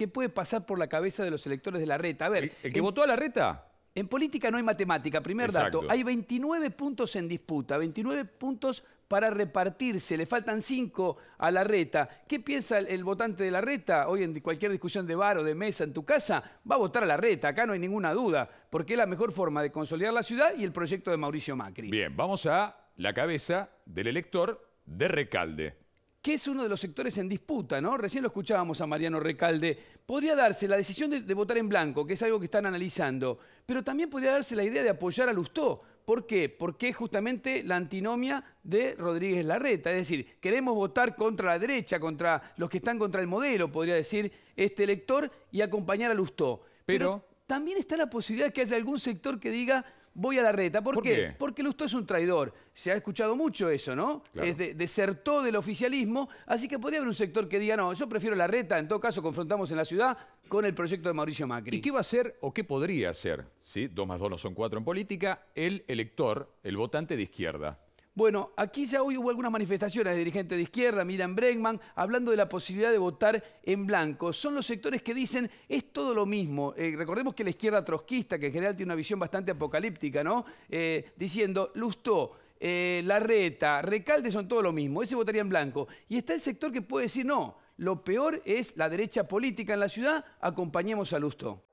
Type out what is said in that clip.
¿Qué puede pasar por la cabeza de los electores de la reta. A ver, ¿el, que votó a la reta? En política no hay matemática, primer dato. Hay 29 puntos en disputa, 29 puntos para repartirse. Le faltan 5 a la reta. ¿Qué piensa el, votante de la reta? Hoy en cualquier discusión de bar o de mesa en tu casa, va a votar a la reta. Acá no hay ninguna duda, porque es la mejor forma de consolidar la ciudad y el proyecto de Mauricio Macri. Bien, vamos a la cabeza del elector de Recalde que es uno de los sectores en disputa, ¿no? Recién lo escuchábamos a Mariano Recalde. Podría darse la decisión de, votar en blanco, que es algo que están analizando, pero también podría darse la idea de apoyar a Lustó. ¿Por qué? Porque es justamente la antinomia de Rodríguez Larreta. Es decir, queremos votar contra la derecha, contra los que están contra el modelo, podría decir este elector, y acompañar a Lustó. pero también está la posibilidad de que haya algún sector que diga voy a la reta. ¿Por, qué? Porque Lustó es un traidor. Se ha escuchado mucho eso, ¿no? desertó del oficialismo, así que podría haber un sector que diga, no, yo prefiero la reta, en todo caso confrontamos en la ciudad con el proyecto de Mauricio Macri. ¿Y qué va a hacer o qué podría hacer? ¿Sí? Dos más dos no son cuatro en política, el elector, el votante de izquierda. Bueno, aquí ya hoy hubo algunas manifestaciones de dirigentes de izquierda, Miriam Bregman, hablando de la posibilidad de votar en blanco. Son los sectores que dicen es todo lo mismo. Eh, recordemos que la izquierda trotskista, que en general tiene una visión bastante apocalíptica, ¿no? Eh, diciendo, Lustó, eh, Larreta, Recalde son todo lo mismo, ese votaría en blanco. Y está el sector que puede decir no. Lo peor es la derecha política en la ciudad, acompañemos a Lustó.